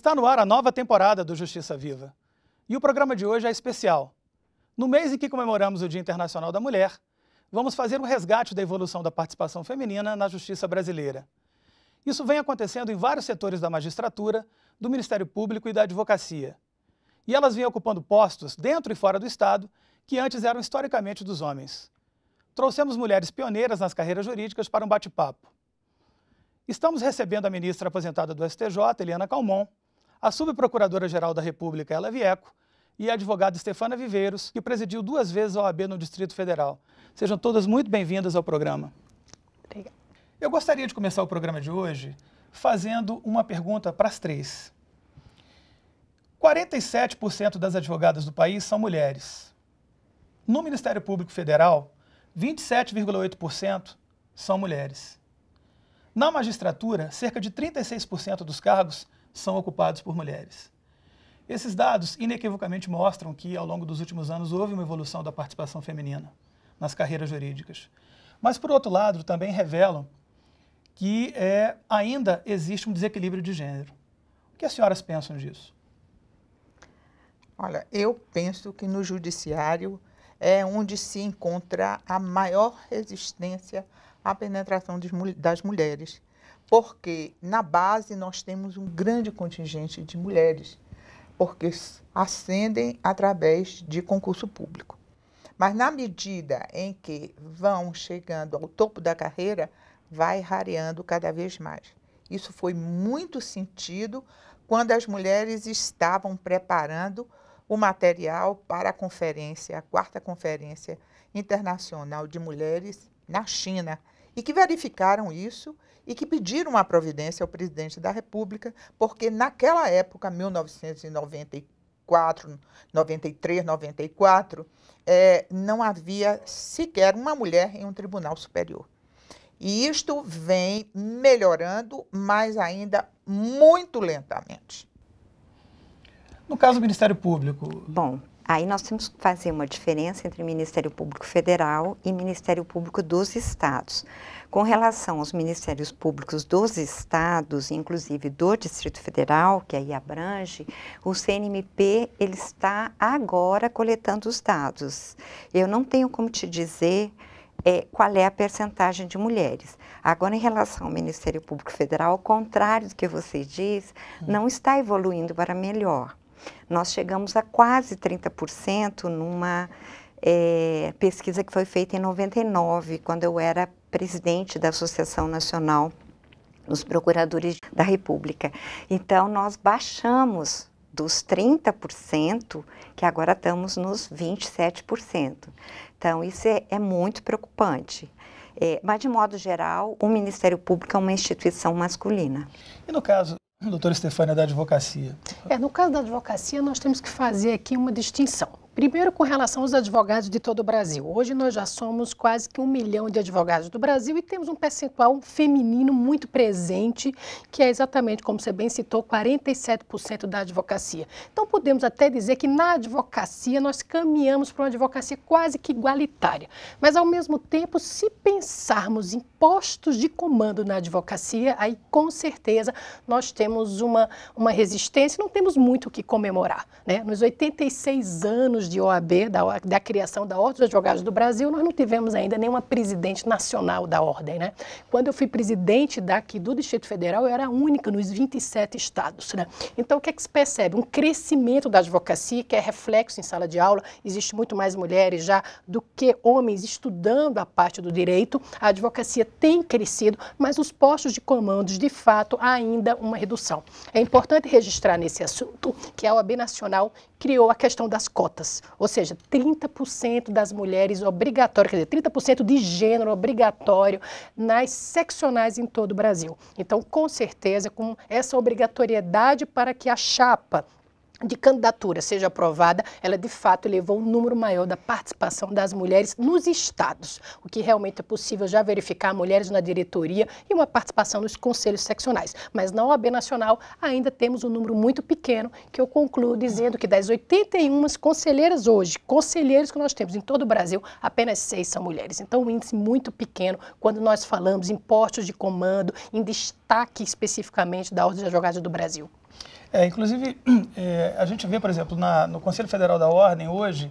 Está no ar a nova temporada do Justiça Viva. E o programa de hoje é especial. No mês em que comemoramos o Dia Internacional da Mulher, vamos fazer um resgate da evolução da participação feminina na justiça brasileira. Isso vem acontecendo em vários setores da magistratura, do Ministério Público e da advocacia. E elas vêm ocupando postos dentro e fora do Estado que antes eram historicamente dos homens. Trouxemos mulheres pioneiras nas carreiras jurídicas para um bate-papo. Estamos recebendo a ministra aposentada do STJ, Eliana Calmon, a subprocuradora-geral da República, Ela é Vieco, e a advogada Stefana Viveiros, que presidiu duas vezes a OAB no Distrito Federal. Sejam todas muito bem-vindas ao programa. Obrigada. Eu gostaria de começar o programa de hoje fazendo uma pergunta para as três. 47% das advogadas do país são mulheres. No Ministério Público Federal, 27,8% são mulheres. Na magistratura, cerca de 36% dos cargos são ocupados por mulheres. Esses dados inequivocamente mostram que, ao longo dos últimos anos, houve uma evolução da participação feminina nas carreiras jurídicas. Mas, por outro lado, também revelam que é, ainda existe um desequilíbrio de gênero. O que as senhoras pensam disso? Olha, eu penso que no judiciário é onde se encontra a maior resistência à penetração das mulheres porque na base nós temos um grande contingente de mulheres, porque ascendem através de concurso público. Mas na medida em que vão chegando ao topo da carreira, vai rareando cada vez mais. Isso foi muito sentido quando as mulheres estavam preparando o material para a conferência, a quarta conferência internacional de mulheres na China, e que verificaram isso e que pediram a providência ao presidente da República, porque naquela época, 1994, 93, 94, é, não havia sequer uma mulher em um tribunal superior. E isto vem melhorando, mas ainda muito lentamente. No caso do Ministério Público. Bom, Aí nós temos que fazer uma diferença entre Ministério Público Federal e Ministério Público dos Estados. Com relação aos Ministérios Públicos dos Estados, inclusive do Distrito Federal, que aí abrange, o CNMP ele está agora coletando os dados. Eu não tenho como te dizer é, qual é a percentagem de mulheres. Agora, em relação ao Ministério Público Federal, ao contrário do que você diz, hum. não está evoluindo para melhor. Nós chegamos a quase 30% numa é, pesquisa que foi feita em 99, quando eu era presidente da Associação Nacional dos Procuradores da República. Então, nós baixamos dos 30%, que agora estamos nos 27%. Então, isso é, é muito preocupante. É, mas, de modo geral, o Ministério Público é uma instituição masculina. E no caso Doutora Estefânia, da advocacia. É, no caso da advocacia, nós temos que fazer aqui uma distinção. Primeiro, com relação aos advogados de todo o Brasil. Hoje nós já somos quase que um milhão de advogados do Brasil e temos um percentual feminino muito presente, que é exatamente, como você bem citou, 47% da advocacia. Então, podemos até dizer que na advocacia nós caminhamos para uma advocacia quase que igualitária. Mas, ao mesmo tempo, se pensarmos em postos de comando na advocacia, aí com certeza nós temos uma, uma resistência, não temos muito o que comemorar. Né? Nos 86 anos de OAB, da, da criação da Ordem dos Advogados do Brasil, nós não tivemos ainda nenhuma presidente nacional da ordem. Né? Quando eu fui presidente daqui do Distrito Federal, eu era única nos 27 estados. Né? Então, o que é que se percebe? Um crescimento da advocacia, que é reflexo em sala de aula, existe muito mais mulheres já do que homens estudando a parte do direito. A advocacia tem crescido, mas os postos de comandos, de fato, há ainda uma redução. É importante registrar nesse assunto que a OAB Nacional criou a questão das cotas, ou seja, 30% das mulheres obrigatório, quer dizer, 30% de gênero obrigatório nas seccionais em todo o Brasil. Então, com certeza, com essa obrigatoriedade para que a chapa de candidatura seja aprovada, ela de fato levou um número maior da participação das mulheres nos estados, o que realmente é possível já verificar mulheres na diretoria e uma participação nos conselhos seccionais. Mas na OAB Nacional ainda temos um número muito pequeno, que eu concluo dizendo que das 81 conselheiras hoje, conselheiros que nós temos em todo o Brasil, apenas seis são mulheres. Então um índice muito pequeno quando nós falamos em postos de comando, em destaque especificamente da Ordem de Advogados do Brasil. É, inclusive, é, a gente vê, por exemplo, na, no Conselho Federal da Ordem hoje,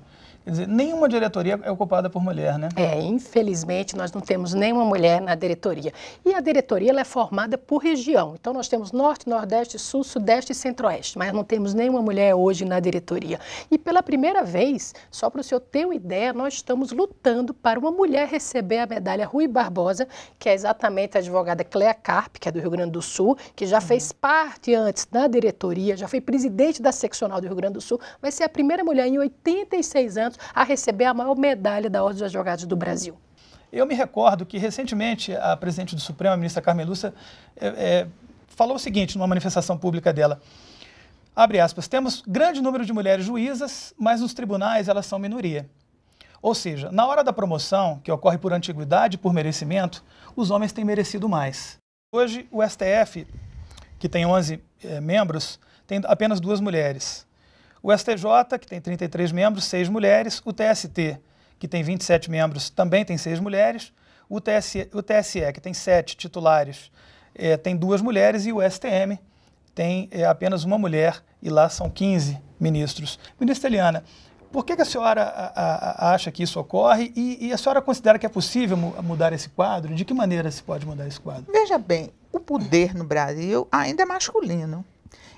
Quer dizer, nenhuma diretoria é ocupada por mulher, né? É, infelizmente nós não temos nenhuma mulher na diretoria. E a diretoria ela é formada por região. Então nós temos Norte, Nordeste, Sul, Sudeste e Centro-Oeste, mas não temos nenhuma mulher hoje na diretoria. E pela primeira vez, só para o senhor ter uma ideia, nós estamos lutando para uma mulher receber a medalha Rui Barbosa, que é exatamente a advogada Clea Carp, que é do Rio Grande do Sul, que já uhum. fez parte antes da diretoria, já foi presidente da seccional do Rio Grande do Sul, vai ser a primeira mulher em 86 anos a receber a maior medalha da Ordem dos Advogados do Brasil. Eu me recordo que recentemente a presidente do Supremo, a ministra Carmen Lúcia, é, é, falou o seguinte numa manifestação pública dela. Abre aspas, temos grande número de mulheres juízas, mas nos tribunais elas são minoria. Ou seja, na hora da promoção, que ocorre por antiguidade e por merecimento, os homens têm merecido mais. Hoje, o STF, que tem 11 é, membros, tem apenas duas mulheres. O STJ, que tem 33 membros, seis mulheres. O TST, que tem 27 membros, também tem seis mulheres. O TSE, o TSE que tem sete titulares, é, tem duas mulheres. E o STM tem é, apenas uma mulher, e lá são 15 ministros. Ministra Eliana, por que, que a senhora a, a, acha que isso ocorre e, e, a senhora considera que é possível mu mudar esse quadro? De que maneira se pode mudar esse quadro? Veja bem, o poder no Brasil ainda é masculino.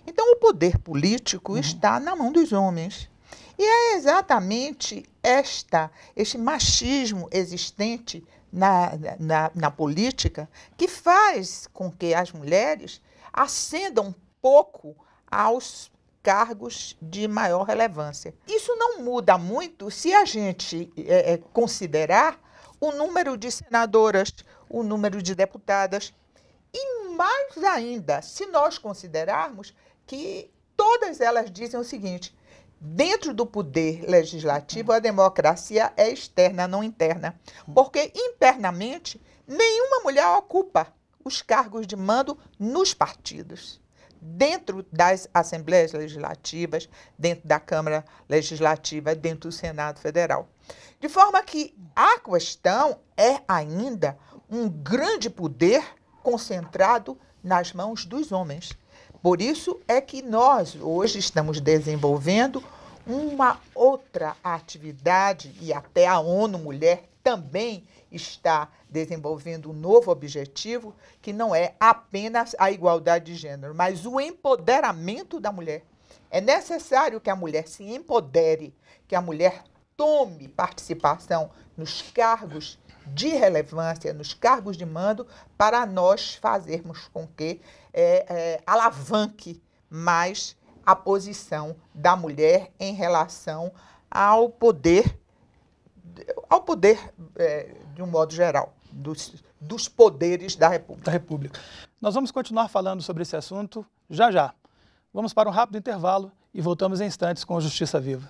Então, o poder político uhum. está na mão dos homens. E é exatamente esta, este machismo existente na, na, na política que faz com que as mulheres acendam pouco aos cargos de maior relevância. Isso não muda muito se a gente é, é, considerar o número de senadoras, o número de deputadas e mais ainda se nós considerarmos que todas elas dizem o seguinte: dentro do poder legislativo, a democracia é externa, não interna. Porque internamente, nenhuma mulher ocupa os cargos de mando nos partidos. Dentro das assembleias legislativas, dentro da Câmara Legislativa, dentro do Senado Federal. De forma que a questão é ainda um grande poder concentrado nas mãos dos homens. Por isso é que nós hoje estamos desenvolvendo uma outra atividade e até a ONU Mulher também está desenvolvendo um novo objetivo que não é apenas a igualdade de gênero, mas o empoderamento da mulher. É necessário que a mulher se empodere, que a mulher tome participação nos cargos de relevância, nos cargos de mando, para nós fazermos com que é, é, alavanque mais a posição da mulher em relação ao poder, ao poder é, de um modo geral, dos, dos poderes da República. Da República. Nós vamos continuar falando sobre esse assunto já já. Vamos para um rápido intervalo e voltamos em instantes com Justiça Viva.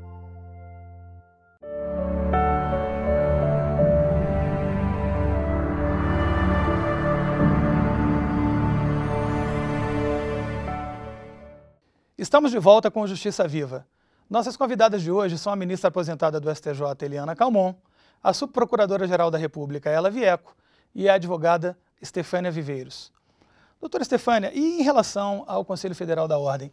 Estamos de volta com Justiça Viva. Nossas convidadas de hoje são a ministra aposentada do STJ, Eliana Calmon, a subprocuradora-geral da República, Ela Vieco, e a advogada Estefânia Viveiros. Doutora Estefânia, e em relação ao Conselho Federal da Ordem,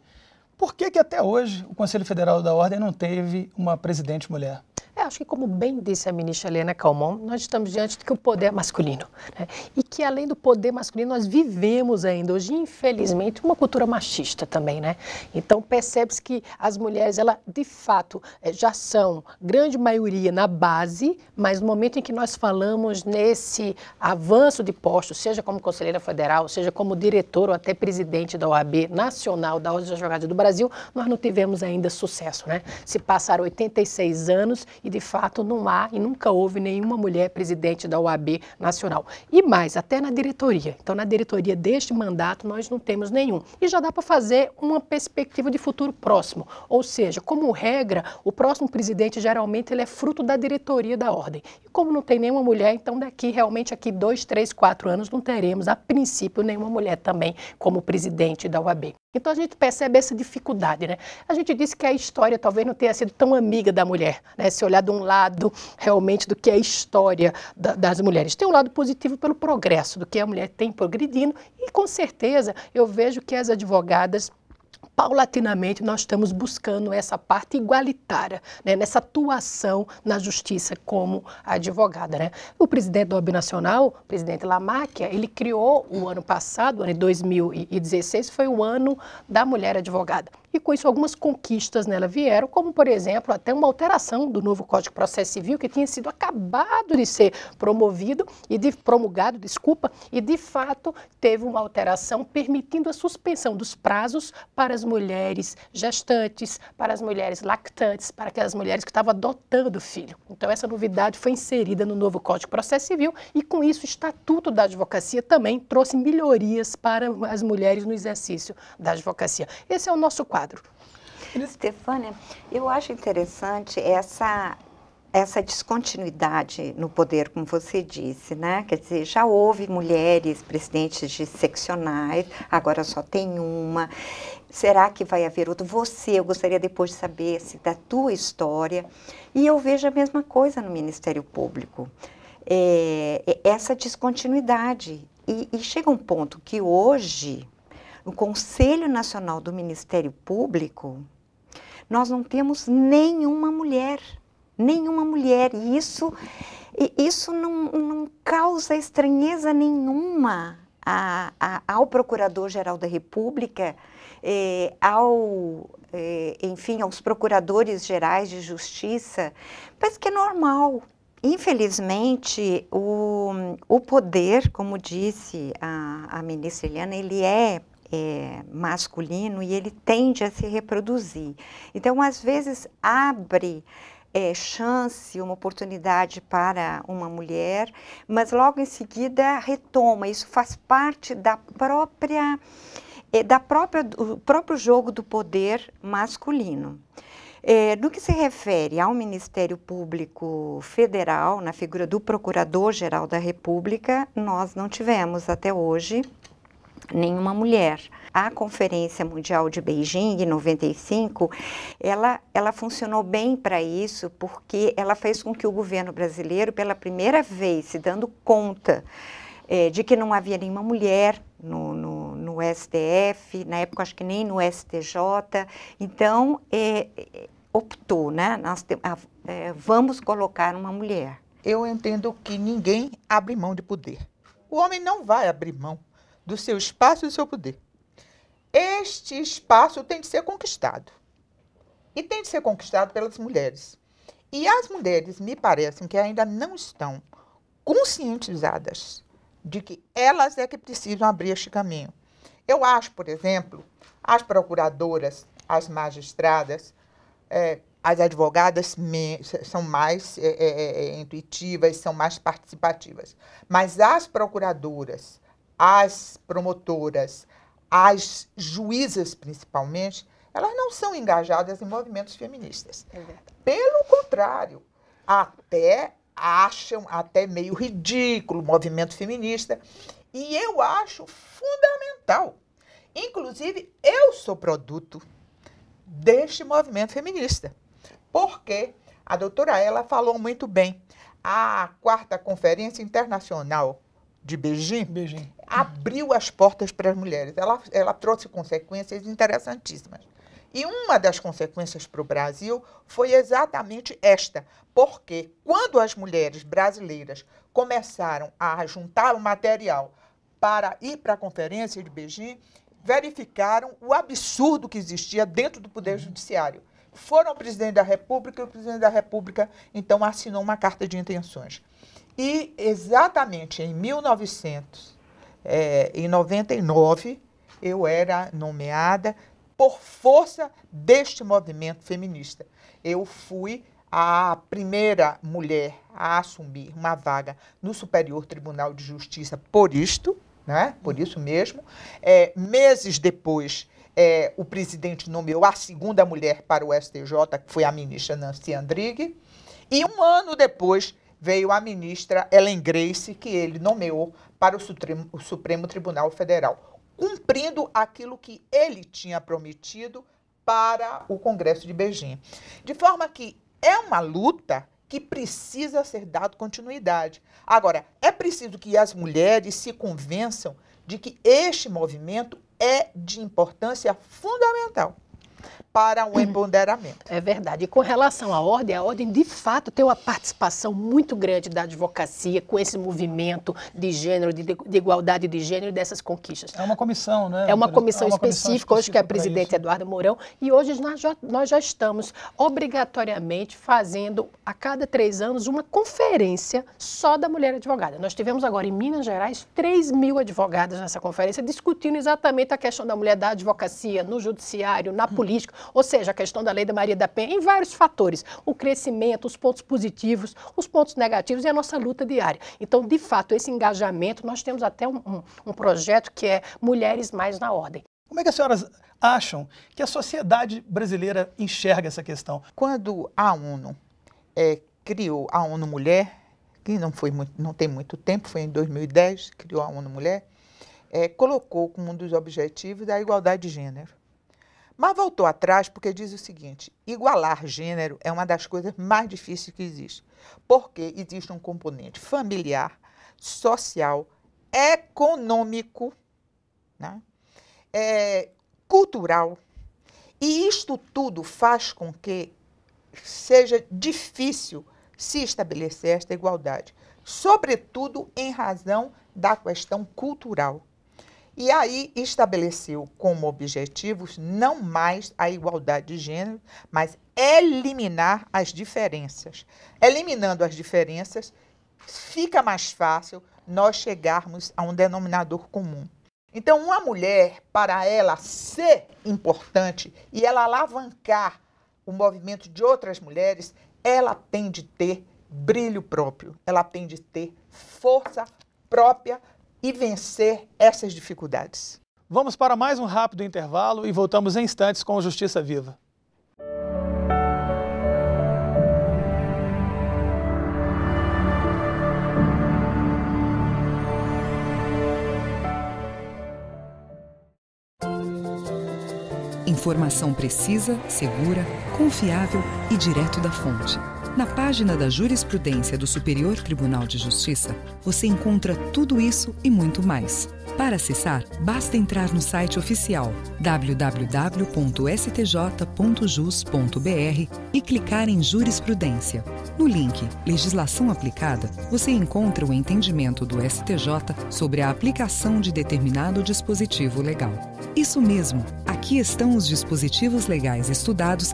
por que, que até hoje o Conselho Federal da Ordem não teve uma presidente mulher? acho que, como bem disse a ministra Helena Calmon, nós estamos diante do que o poder masculino. Né? E que, além do poder masculino, nós vivemos ainda hoje, infelizmente, uma cultura machista também. Né? Então, percebe-se que as mulheres, ela, de fato, eh, já são, grande maioria, na base, mas no momento em que nós falamos nesse avanço de postos, seja como conselheira federal, seja como diretor ou até presidente da OAB Nacional da Ordem dos Advogados do Brasil, nós não tivemos ainda sucesso. Né? Se passaram 86 anos e, de de fato não há e nunca houve nenhuma mulher presidente da OAB nacional. E mais, até na diretoria. Então, na diretoria deste mandato, nós não temos nenhum. E já dá para fazer uma perspectiva de futuro próximo. Ou seja, como regra, o próximo presidente geralmente ele é fruto da diretoria da ordem. E como não tem nenhuma mulher, então daqui realmente aqui dois, três, quatro anos não teremos, a princípio, nenhuma mulher também como presidente da OAB. Então a gente percebe essa dificuldade, né? A gente disse que a história talvez não tenha sido tão amiga da mulher, né? Se olhar de um lado realmente do que é a história da, das mulheres. Tem um lado positivo pelo progresso, do que a mulher tem progredindo, e com certeza eu vejo que as advogadas paulatinamente nós estamos buscando essa parte igualitária, né, nessa atuação na justiça como advogada. Né? O presidente do OAB Nacional, o presidente Lamáquia, ele criou o ano passado, o ano de 2016, foi o ano da mulher advogada e com isso algumas conquistas nela vieram, como por exemplo até uma alteração do novo Código de Processo Civil que tinha sido acabado de ser promovido e de, promulgado, desculpa, e de fato teve uma alteração permitindo a suspensão dos prazos para as mulheres gestantes, para as mulheres lactantes, para aquelas mulheres que estavam adotando o filho. Então essa novidade foi inserida no novo Código de Processo Civil e com isso o Estatuto da Advocacia também trouxe melhorias para as mulheres no exercício da advocacia. Esse é o nosso quadro quadro. Stefânia, eu acho interessante essa essa descontinuidade no poder, como você disse, né? Quer dizer, já houve mulheres presidentes de seccionais, agora só tem uma. Será que vai haver outro? Você, eu gostaria depois de saber se assim, da tua história. E eu vejo a mesma coisa no Ministério Público. É, é essa descontinuidade. E, e chega um ponto que hoje no Conselho Nacional do Ministério Público, nós não temos nenhuma mulher, nenhuma mulher, e isso, isso não, não causa estranheza nenhuma a, a, ao Procurador-Geral da República, eh, ao, eh, enfim, aos Procuradores Gerais de Justiça, mas que é normal. Infelizmente, o, o poder, como disse a, a ministra Eliana, ele é é, masculino e ele tende a se reproduzir. Então, às vezes, abre é, chance, uma oportunidade para uma mulher, mas logo em seguida retoma. Isso faz parte da própria, é, da própria do próprio jogo do poder masculino. É, no que se refere ao Ministério Público Federal, na figura do Procurador-Geral da República, nós não tivemos até hoje nenhuma mulher. A Conferência Mundial de Beijing, em 95, ela, ela funcionou bem para isso, porque ela fez com que o governo brasileiro, pela primeira vez, se dando conta é, de que não havia nenhuma mulher no, no, no, STF, na época acho que nem no STJ, então é, optou, né? Nós a, é, vamos colocar uma mulher. Eu entendo que ninguém abre mão de poder. O homem não vai abrir mão do seu espaço e do seu poder. Este espaço tem de ser conquistado. E tem de ser conquistado pelas mulheres. E as mulheres, me parecem que ainda não estão conscientizadas de que elas é que precisam abrir este caminho. Eu acho, por exemplo, as procuradoras, as magistradas, é, as advogadas me, são mais é, é, é, é intuitivas, são mais participativas. Mas as procuradoras, as promotoras, as juízas principalmente, elas não são engajadas em movimentos feministas. É Pelo contrário, até acham até meio ridículo o movimento feminista. E eu acho fundamental. Inclusive, eu sou produto deste movimento feminista. Porque a doutora ela falou muito bem. A quarta conferência internacional de Beijing, Beijing. abriu as portas para as mulheres. Ela, ela trouxe consequências interessantíssimas. E uma das consequências para o Brasil foi exatamente esta, porque quando as mulheres brasileiras começaram a juntar o material para ir para a conferência de Beijing, verificaram o absurdo que existia dentro do Poder uhum. Judiciário. Foram ao presidente da República e o presidente da República então assinou uma carta de intenções. E exatamente em 1999, eh, eu era nomeada por força deste movimento feminista. Eu fui a primeira mulher a assumir uma vaga no Superior Tribunal de Justiça por isto, né? por isso mesmo. É, meses depois, é, o presidente nomeou a segunda mulher para o STJ, que foi a ministra Nancy Andrighi. E um ano depois, veio a ministra Ellen Grace, que ele nomeou para o Supremo, o Supremo Tribunal Federal, cumprindo aquilo que ele tinha prometido para o Congresso de Beijing. De forma que é uma luta que precisa ser dado continuidade. Agora, é preciso que as mulheres se convençam de que este movimento é de importância fundamental para um empoderamento. É verdade. E com relação à ordem, a ordem de fato tem uma participação muito grande da advocacia com esse movimento de gênero, de, de igualdade de gênero e dessas conquistas. É uma comissão, né? É uma comissão, é uma específica, comissão específica, hoje que é a presidente Eduardo Mourão, e hoje nós já, nós já estamos obrigatoriamente fazendo a cada três anos uma conferência só da mulher advogada. Nós tivemos agora em Minas Gerais 3 mil advogadas nessa conferência discutindo exatamente a questão da mulher da advocacia, no judiciário, na política ou seja, a questão da lei da Maria da Penha, em vários fatores, o crescimento, os pontos positivos, os pontos negativos e a nossa luta diária. Então, de fato, esse engajamento, nós temos até um, um, um projeto que é Mulheres Mais na Ordem. Como é que as senhoras acham que a sociedade brasileira enxerga essa questão? Quando a ONU é, criou a ONU Mulher, que não, foi muito, não tem muito tempo, foi em 2010, criou a ONU Mulher, é, colocou como um dos objetivos a igualdade de gênero. Mas voltou atrás porque diz o seguinte: igualar gênero é uma das coisas mais difíceis que existe, porque existe um componente familiar, social, econômico, né? é, cultural. E isto tudo faz com que seja difícil se estabelecer esta igualdade, sobretudo em razão da questão cultural. E aí estabeleceu como objetivos não mais a igualdade de gênero, mas eliminar as diferenças. Eliminando as diferenças, fica mais fácil nós chegarmos a um denominador comum. Então, uma mulher, para ela ser importante e ela alavancar o movimento de outras mulheres, ela tem de ter brilho próprio, ela tem de ter força própria e vencer essas dificuldades. Vamos para mais um rápido intervalo e voltamos em instantes com Justiça Viva. Informação precisa, segura, confiável e direto da fonte. Na página da jurisprudência do Superior Tribunal de Justiça, você encontra tudo isso e muito mais. Para acessar, basta entrar no site oficial www.stj.jus.br e clicar em Jurisprudência. No link Legislação Aplicada, você encontra o entendimento do STJ sobre a aplicação de determinado dispositivo legal. Isso mesmo, aqui estão os dispositivos legais estudados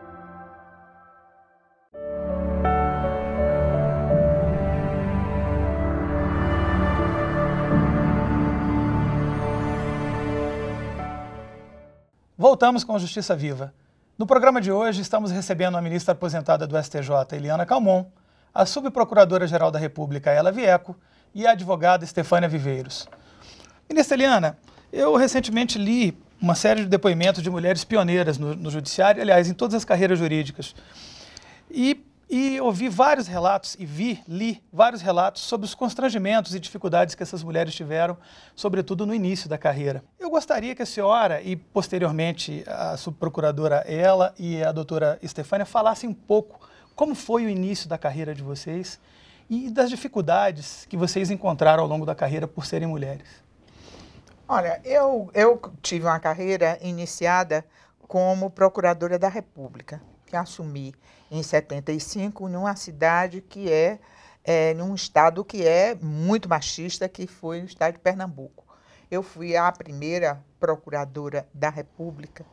Voltamos com Justiça Viva. No programa de hoje, estamos recebendo a ministra aposentada do STJ, Eliana Calmon, a subprocuradora-geral da República, Ela Vieco, e a advogada Estefânia Viveiros. Ministra Eliana, eu recentemente li uma série de depoimentos de mulheres pioneiras no, no judiciário, aliás, em todas as carreiras jurídicas. E e ouvi vários relatos e vi, li vários relatos sobre os constrangimentos e dificuldades que essas mulheres tiveram, sobretudo no início da carreira. Eu gostaria que a senhora e posteriormente a subprocuradora ela e a doutora Estefânia falassem um pouco como foi o início da carreira de vocês e das dificuldades que vocês encontraram ao longo da carreira por serem mulheres. Olha, eu, eu tive uma carreira iniciada como procuradora da República, que assumi em 75, numa cidade que é, é num estado que é muito machista, que foi o estado de Pernambuco. Eu fui a primeira procuradora da República,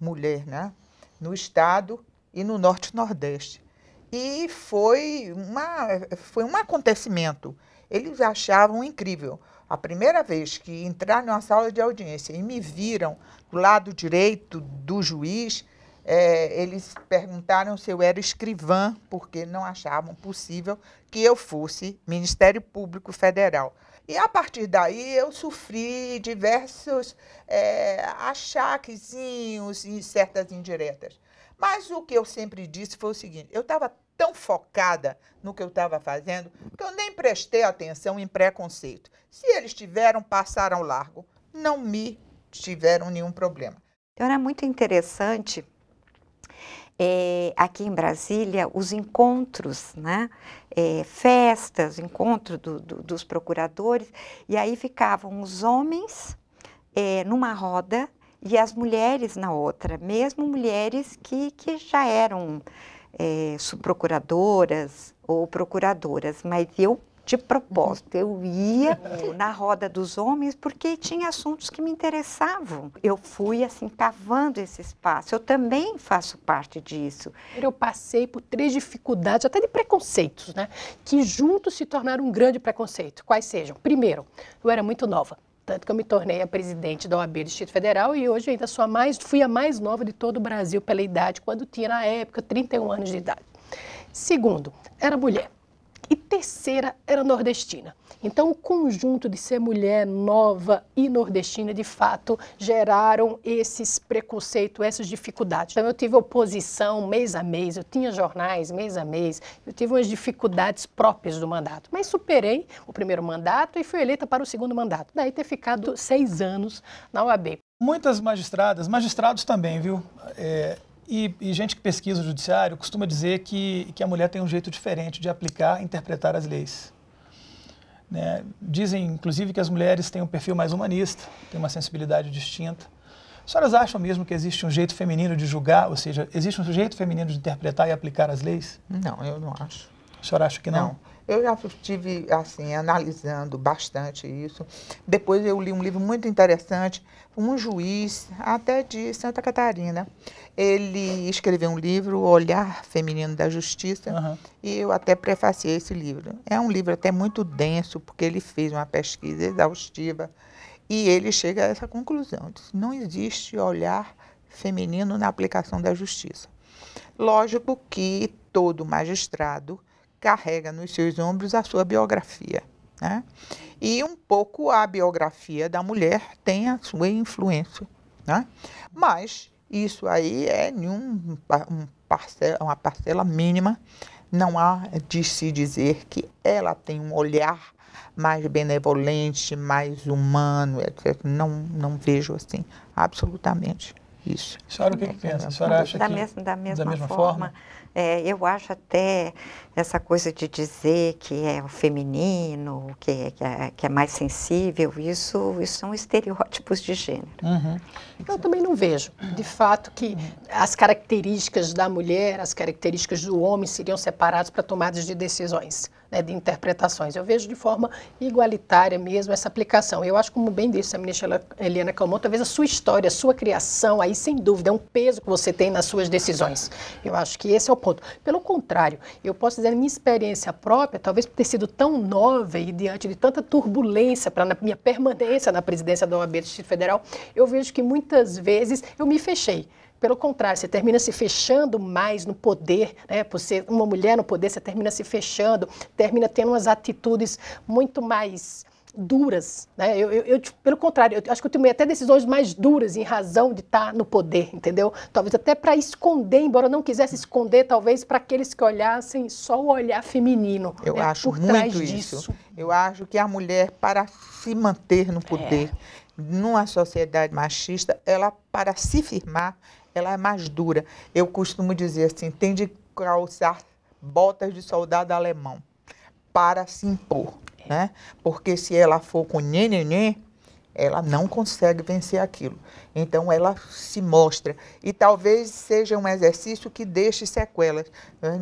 mulher, né? No estado e no norte nordeste. E foi, uma, foi um acontecimento. Eles achavam incrível. A primeira vez que entraram numa sala de audiência e me viram do lado direito do juiz, é, eles perguntaram se eu era escrivã, porque não achavam possível que eu fosse Ministério Público Federal. E a partir daí eu sofri diversos é, achaquezinhos e certas indiretas. Mas o que eu sempre disse foi o seguinte: eu estava tão focada no que eu estava fazendo que eu nem prestei atenção em preconceito. Se eles tiveram, passaram largo. Não me tiveram nenhum problema. Então era muito interessante é, aqui em Brasília os encontros, né? É, festas, encontro do, do, dos procuradores, e aí ficavam os homens é, numa roda e as mulheres na outra, mesmo mulheres que, que já eram é, subprocuradoras ou procuradoras, mas eu de propósito. Eu ia na roda dos homens porque tinha assuntos que me interessavam. Eu fui assim cavando esse espaço. Eu também faço parte disso. Eu passei por três dificuldades, até de preconceitos, né? Que juntos se tornaram um grande preconceito. Quais sejam? Primeiro, eu era muito nova. Tanto que eu me tornei a presidente da OAB do Distrito Federal e hoje ainda sou a mais, fui a mais nova de todo o Brasil pela idade, quando tinha, na época, 31 anos de idade. Segundo, era mulher e terceira era nordestina. Então, o conjunto de ser mulher nova e nordestina, de fato, geraram esses preconceitos, essas dificuldades. Então, eu tive oposição mês a mês, eu tinha jornais mês a mês, eu tive umas dificuldades próprias do mandato. Mas superei o primeiro mandato e fui eleita para o segundo mandato. Daí ter ficado seis anos na OAB. Muitas magistradas, magistrados também, viu? É, e, e, gente que pesquisa o judiciário costuma dizer que, que a mulher tem um jeito diferente de aplicar e interpretar as leis. Né? Dizem, inclusive, que as mulheres têm um perfil mais humanista, têm uma sensibilidade distinta. As senhoras acham mesmo que existe um jeito feminino de julgar, ou seja, existe um jeito feminino de interpretar e aplicar as leis? Não, eu não acho. A senhora acha que não? Não. Eu já estive, assim, analisando bastante isso. Depois eu li um livro muito interessante, um juiz, até de Santa Catarina, ele escreveu um livro, O Olhar Feminino da Justiça, uhum. e eu até prefaciei esse livro. É um livro até muito denso, porque ele fez uma pesquisa exaustiva e ele chega a essa conclusão: disse, não existe olhar feminino na aplicação da justiça. Lógico que todo magistrado carrega nos seus ombros a sua biografia. Né? E um pouco a biografia da mulher tem a sua influência. Né? Mas isso aí é nenhum, um parcela, uma parcela mínima. Não há de se dizer que ela tem um olhar mais benevolente, mais humano, etc. Não, não vejo assim, absolutamente isso. A senhora, o que, que pensa? A senhora acha da que. da mesma, da mesma forma, forma é, eu acho até essa coisa de dizer que é o feminino, que, é, que é, que é mais sensível, isso, isso são estereótipos de gênero. Uhum. Eu também não vejo, de fato, que as características da mulher, as características do homem seriam separadas para tomadas de decisões né, de interpretações. Eu vejo de forma igualitária mesmo essa aplicação. Eu acho, como bem disse a ministra Eliana Calmon, talvez a sua história, a sua criação, aí sem dúvida, é um peso que você tem nas suas decisões. Eu acho que esse é o ponto. Pelo contrário, eu posso dizer, a minha experiência própria, talvez por ter sido tão nova e diante de tanta turbulência para a minha permanência na presidência da OAB do Distrito Federal, eu vejo que muitas vezes eu me fechei. Pelo contrário, você termina se fechando mais no poder, né? Por ser uma mulher no poder, você termina se fechando, termina tendo umas atitudes muito mais duras, né? Eu, eu, eu, tipo, pelo contrário, eu acho que eu tomei até decisões mais duras em razão de estar tá no poder, entendeu? Talvez até para esconder, embora eu não quisesse esconder, talvez para aqueles que olhassem só o olhar feminino. Eu né? acho Por muito isso. Disso. Eu acho que a mulher para se manter no poder é. numa sociedade machista, ela para se firmar, ela é mais dura. Eu costumo dizer assim, tem de calçar botas de soldado alemão para se impor, é. né? Porque se ela for com nenenê, ela não consegue vencer aquilo. Então ela se mostra e talvez seja um exercício que deixe sequelas.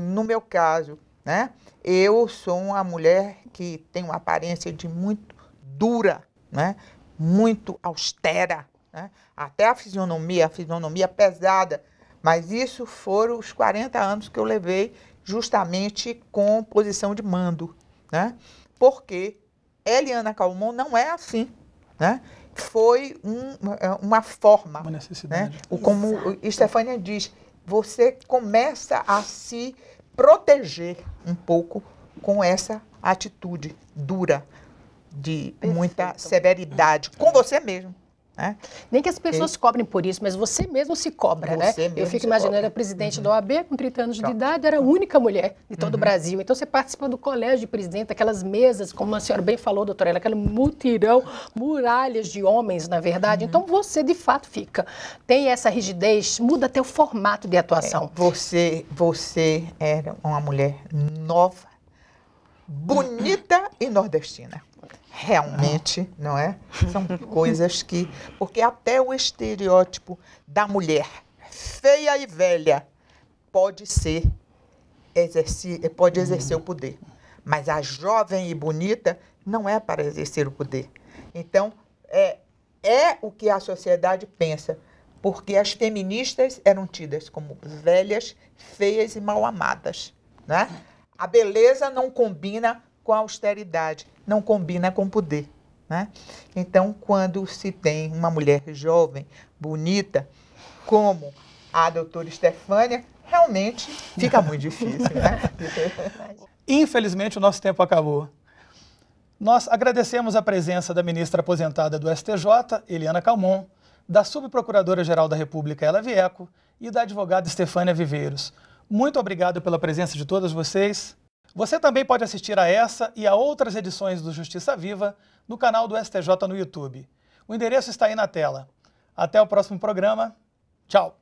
No meu caso, né? Eu sou uma mulher que tem uma aparência de muito dura, né? Muito austera, né? até a fisionomia, a fisionomia pesada. Mas isso foram os 40 anos que eu levei justamente com posição de mando, né? Porque Eliana Calmon não é assim, né? Foi um, é, uma forma, uma necessidade. Né? O, como Stefania diz, você começa a se proteger um pouco com essa atitude dura, de Perfeito. muita severidade, com é. você mesmo. Né? Nem que as pessoas e... cobrem por isso, mas você mesmo se cobra, né? você né? Eu fico imaginando, cobra. era presidente uhum. da OAB com 30 anos de idade, era a única mulher de todo uhum. o Brasil. Então você participa do colégio de presidente, aquelas mesas, como a senhora bem falou, doutora, aquele mutirão, muralhas de homens, na verdade. Uhum. Então você de fato fica. Tem essa rigidez, muda até o formato de atuação. É, você, você era uma mulher nova, bonita e nordestina. Realmente, não é? São coisas que. Porque até o estereótipo da mulher feia e velha pode ser exercer, pode exercer o poder. Mas a jovem e bonita não é para exercer o poder. Então, é, é o que a sociedade pensa, porque as feministas eram tidas como velhas, feias e mal amadas. Né? A beleza não combina com austeridade, não combina com poder. Né? Então, quando se tem uma mulher jovem, bonita, como a doutora Estefânia, realmente fica muito difícil. Né? Infelizmente, o nosso tempo acabou. Nós agradecemos a presença da ministra aposentada do STJ, Eliana Calmon, da subprocuradora-geral da República, Ela Vieco, e da advogada Estefânia Viveiros. Muito obrigado pela presença de todas vocês. Você também pode assistir a essa e a outras edições do Justiça Viva no canal do STJ no YouTube. O endereço está aí na tela. Até o próximo programa. Tchau!